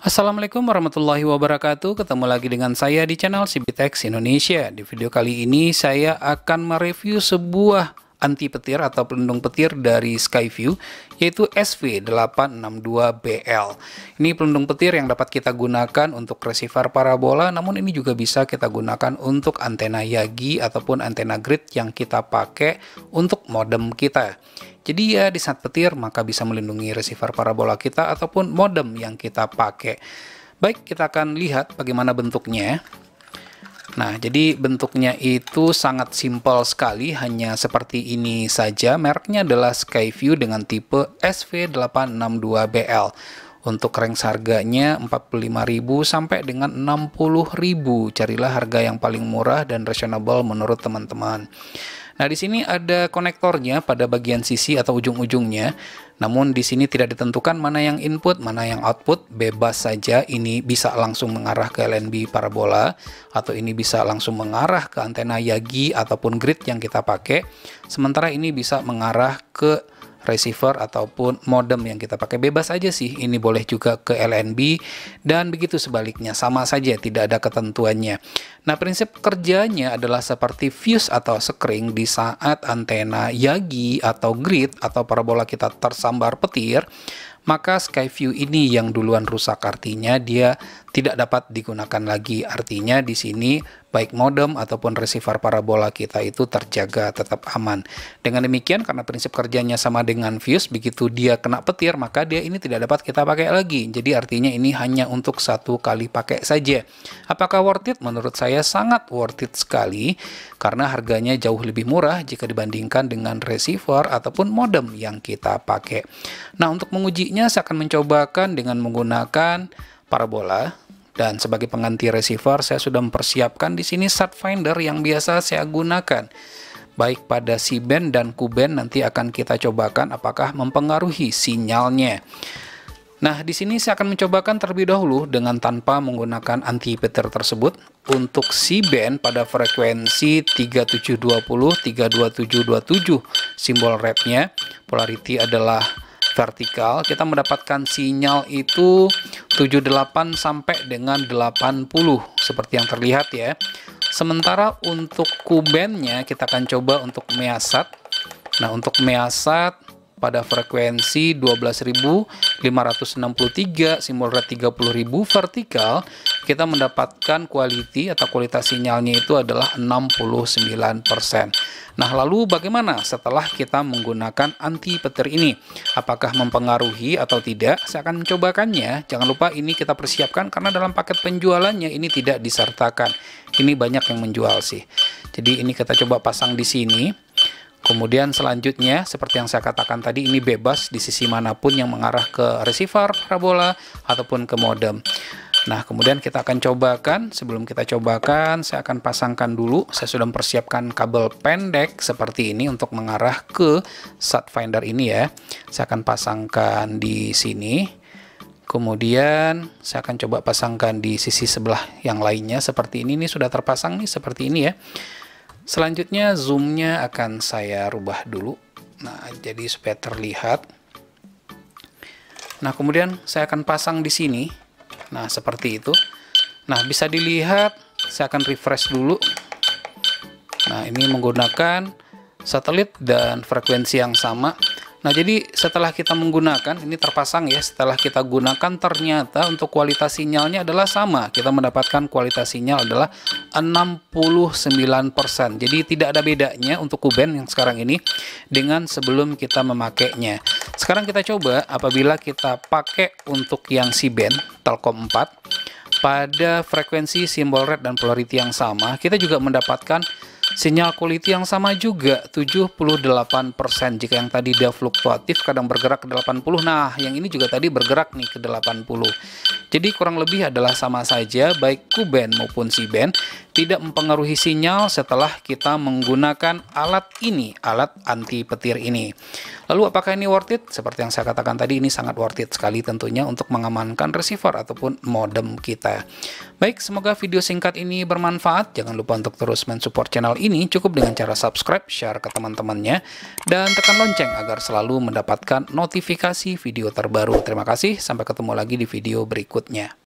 Assalamualaikum warahmatullahi wabarakatuh Ketemu lagi dengan saya di channel CBTX Indonesia Di video kali ini saya akan mereview sebuah anti petir atau pelindung petir dari Skyview yaitu SV862BL ini pelindung petir yang dapat kita gunakan untuk receiver parabola namun ini juga bisa kita gunakan untuk antena Yagi ataupun antena grid yang kita pakai untuk modem kita jadi ya di saat petir maka bisa melindungi receiver parabola kita ataupun modem yang kita pakai. Baik, kita akan lihat bagaimana bentuknya. Nah, jadi bentuknya itu sangat simpel sekali, hanya seperti ini saja. Merknya adalah Skyview dengan tipe SV862BL. Untuk range harganya 45.000 sampai dengan 60.000. Carilah harga yang paling murah dan reasonable menurut teman-teman. Nah, di sini ada konektornya pada bagian sisi atau ujung-ujungnya. Namun di sini tidak ditentukan mana yang input, mana yang output, bebas saja. Ini bisa langsung mengarah ke LNB parabola atau ini bisa langsung mengarah ke antena Yagi ataupun grid yang kita pakai. Sementara ini bisa mengarah ke receiver ataupun modem yang kita pakai bebas aja sih ini boleh juga ke LNB dan begitu sebaliknya sama saja tidak ada ketentuannya nah prinsip kerjanya adalah seperti fuse atau sekring di saat antena yagi atau grid atau parabola kita tersambar petir maka Skyview ini yang duluan rusak artinya dia tidak dapat digunakan lagi artinya di sini baik modem ataupun receiver parabola kita itu terjaga tetap aman. Dengan demikian karena prinsip kerjanya sama dengan fuse begitu dia kena petir maka dia ini tidak dapat kita pakai lagi. Jadi artinya ini hanya untuk satu kali pakai saja. Apakah worth it? Menurut saya sangat worth it sekali karena harganya jauh lebih murah jika dibandingkan dengan receiver ataupun modem yang kita pakai. Nah, untuk mengujinya saya akan mencobakan dengan menggunakan parabola dan sebagai pengganti receiver, saya sudah mempersiapkan di sini sat finder yang biasa saya gunakan. Baik pada si band dan kuben nanti akan kita cobakan apakah mempengaruhi sinyalnya. Nah, di sini saya akan mencobakan terlebih dahulu dengan tanpa menggunakan anti peter tersebut untuk si band pada frekuensi 3720 32727 simbol rednya polarity adalah vertikal kita mendapatkan sinyal itu 78 sampai dengan 80 seperti yang terlihat ya sementara untuk kubennya kita akan coba untuk measat nah untuk measat pada frekuensi 12.563 simulat 30.000 vertikal kita mendapatkan quality atau kualitas sinyalnya itu adalah 69%. Nah, lalu bagaimana setelah kita menggunakan anti petir ini? Apakah mempengaruhi atau tidak? Saya akan mencobakannya. Jangan lupa ini kita persiapkan karena dalam paket penjualannya ini tidak disertakan. Ini banyak yang menjual sih. Jadi ini kita coba pasang di sini. Kemudian selanjutnya, seperti yang saya katakan tadi, ini bebas di sisi manapun yang mengarah ke receiver parabola ataupun ke modem. Nah, kemudian kita akan cobakan. Sebelum kita cobakan, saya akan pasangkan dulu. Saya sudah mempersiapkan kabel pendek seperti ini untuk mengarah ke sat finder ini ya. Saya akan pasangkan di sini. Kemudian saya akan coba pasangkan di sisi sebelah yang lainnya seperti ini. Ini sudah terpasang nih seperti ini ya. Selanjutnya zoomnya akan saya rubah dulu. Nah, jadi supaya terlihat. Nah, kemudian saya akan pasang di sini Nah, seperti itu. Nah, bisa dilihat, saya akan refresh dulu. Nah, ini menggunakan satelit dan frekuensi yang sama. Nah, jadi setelah kita menggunakan, ini terpasang ya, setelah kita gunakan ternyata untuk kualitas sinyalnya adalah sama. Kita mendapatkan kualitas sinyal adalah 69%. Jadi tidak ada bedanya untuk kuben yang sekarang ini dengan sebelum kita memakainya. Sekarang kita coba apabila kita pakai untuk yang si band Telkom 4 pada frekuensi simbol red dan polarity yang sama, kita juga mendapatkan Sinyal quality yang sama juga 78% jika yang tadi dia fluktuatif kadang bergerak ke 80. Nah, yang ini juga tadi bergerak nih ke 80. Jadi kurang lebih adalah sama saja baik Q-band maupun C-band tidak mempengaruhi sinyal setelah kita menggunakan alat ini, alat anti petir ini. Lalu apakah ini worth it? Seperti yang saya katakan tadi ini sangat worth it sekali tentunya untuk mengamankan receiver ataupun modem kita. Baik, semoga video singkat ini bermanfaat. Jangan lupa untuk terus mensupport channel ini ini cukup dengan cara subscribe, share ke teman-temannya, dan tekan lonceng agar selalu mendapatkan notifikasi video terbaru. Terima kasih, sampai ketemu lagi di video berikutnya.